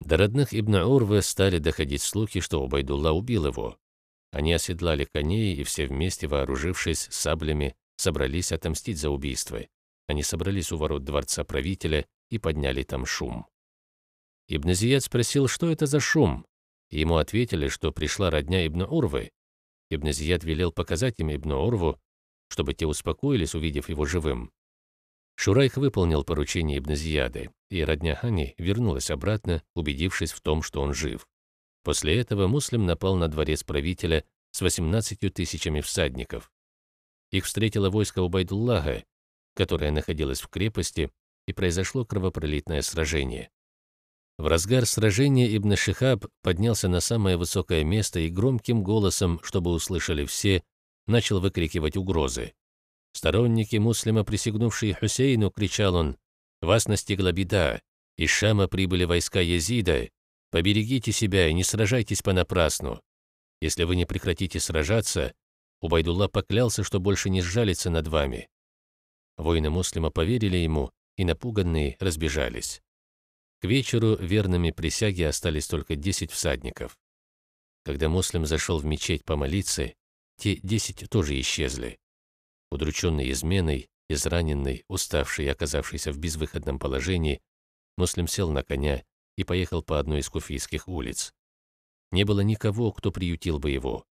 До родных Ибн Урвы стали доходить слухи, что Убайдулла убил его. Они оседлали коней и все вместе, вооружившись саблями, собрались отомстить за убийство. Они собрались у ворот дворца правителя и подняли там шум. Ибн Зияд спросил, что это за шум, ему ответили, что пришла родня Ибн Урвы. Ибн Зияд велел показать им Ибн Урву, чтобы те успокоились, увидев его живым. Шурайх выполнил поручение Ибн Ибназияды, и родня Хани вернулась обратно, убедившись в том, что он жив. После этого Муслим напал на дворец правителя с 18 тысячами всадников. Их встретило войско Убайдуллаха, которое находилось в крепости, и произошло кровопролитное сражение. В разгар сражения Ибн Шихаб поднялся на самое высокое место и громким голосом, чтобы услышали все, начал выкрикивать угрозы. Сторонники муслима, присягнувшие Хусейну, кричал он, «Вас настигла беда, из Шама прибыли войска Язида, поберегите себя и не сражайтесь понапрасну. Если вы не прекратите сражаться, Убайдулла поклялся, что больше не сжалится над вами». Воины муслима поверили ему, и напуганные разбежались. К вечеру верными присяги остались только десять всадников. Когда муслим зашел в мечеть помолиться, те десять тоже исчезли. Удрученный изменой, израненный, уставший и оказавшийся в безвыходном положении, Муслим сел на коня и поехал по одной из куфийских улиц. Не было никого, кто приютил бы его.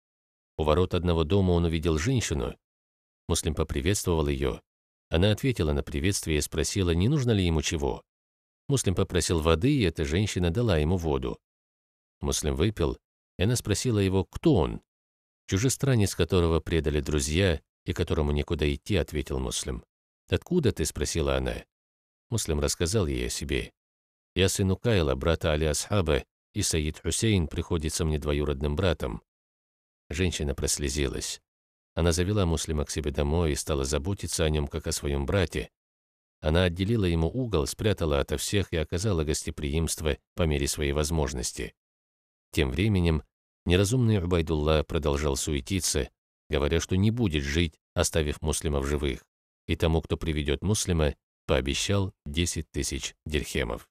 У ворот одного дома он увидел женщину. Муслим поприветствовал ее. Она ответила на приветствие и спросила, не нужно ли ему чего. Муслим попросил воды, и эта женщина дала ему воду. Муслим выпил, и она спросила его, кто он. Чужестранец, которого предали друзья, и которому некуда идти», — ответил Муслим. «Откуда ты?» — спросила она. Муслим рассказал ей о себе. «Я сын Укайла, брата Али Асхаба, и Саид Хусейн приходится мне двоюродным братом». Женщина прослезилась. Она завела Муслима к себе домой и стала заботиться о нем, как о своем брате. Она отделила ему угол, спрятала ото всех и оказала гостеприимство по мере своей возможности. Тем временем неразумный Убайдулла продолжал суетиться, говоря, что не будет жить, оставив муслима в живых, и тому, кто приведет муслима, пообещал 10 тысяч дирхемов.